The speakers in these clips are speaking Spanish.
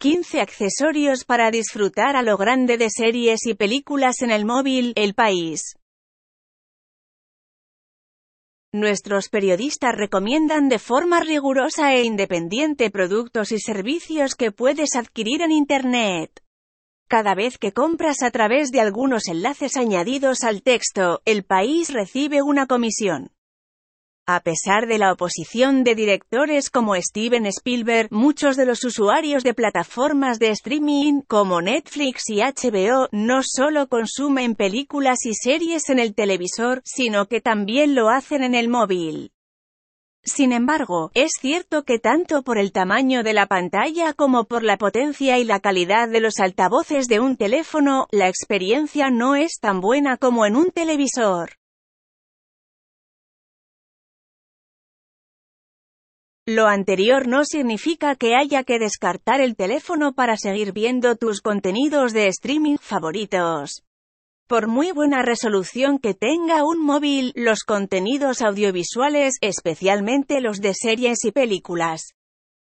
15 accesorios para disfrutar a lo grande de series y películas en el móvil, el país. Nuestros periodistas recomiendan de forma rigurosa e independiente productos y servicios que puedes adquirir en Internet. Cada vez que compras a través de algunos enlaces añadidos al texto, el país recibe una comisión. A pesar de la oposición de directores como Steven Spielberg, muchos de los usuarios de plataformas de streaming, como Netflix y HBO, no solo consumen películas y series en el televisor, sino que también lo hacen en el móvil. Sin embargo, es cierto que tanto por el tamaño de la pantalla como por la potencia y la calidad de los altavoces de un teléfono, la experiencia no es tan buena como en un televisor. Lo anterior no significa que haya que descartar el teléfono para seguir viendo tus contenidos de streaming favoritos. Por muy buena resolución que tenga un móvil, los contenidos audiovisuales, especialmente los de series y películas,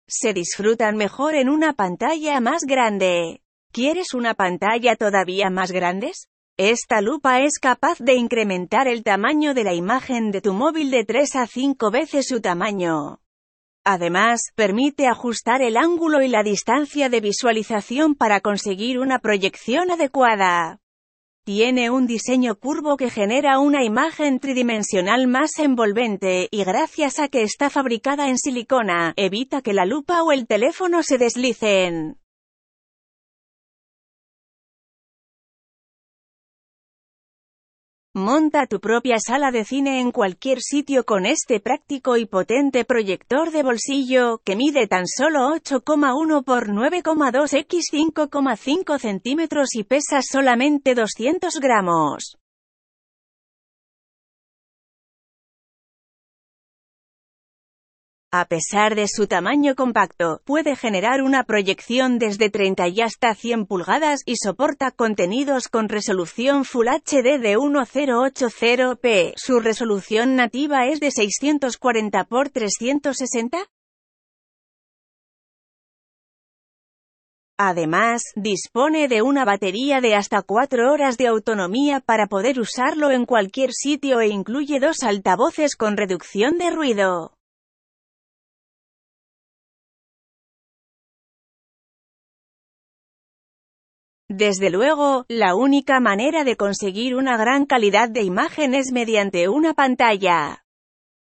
se disfrutan mejor en una pantalla más grande. ¿Quieres una pantalla todavía más grande? Esta lupa es capaz de incrementar el tamaño de la imagen de tu móvil de 3 a 5 veces su tamaño. Además, permite ajustar el ángulo y la distancia de visualización para conseguir una proyección adecuada. Tiene un diseño curvo que genera una imagen tridimensional más envolvente, y gracias a que está fabricada en silicona, evita que la lupa o el teléfono se deslicen. Monta tu propia sala de cine en cualquier sitio con este práctico y potente proyector de bolsillo, que mide tan solo 8,1 por 9,2 x 5,5 centímetros y pesa solamente 200 gramos. A pesar de su tamaño compacto, puede generar una proyección desde 30 y hasta 100 pulgadas y soporta contenidos con resolución Full HD de 1080p. Su resolución nativa es de 640 x 360. Además, dispone de una batería de hasta 4 horas de autonomía para poder usarlo en cualquier sitio e incluye dos altavoces con reducción de ruido. Desde luego, la única manera de conseguir una gran calidad de imagen es mediante una pantalla.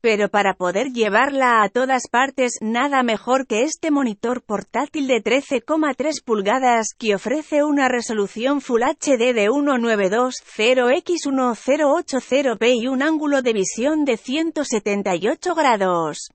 Pero para poder llevarla a todas partes, nada mejor que este monitor portátil de 13,3 pulgadas, que ofrece una resolución Full HD de 1920x1080p y un ángulo de visión de 178 grados.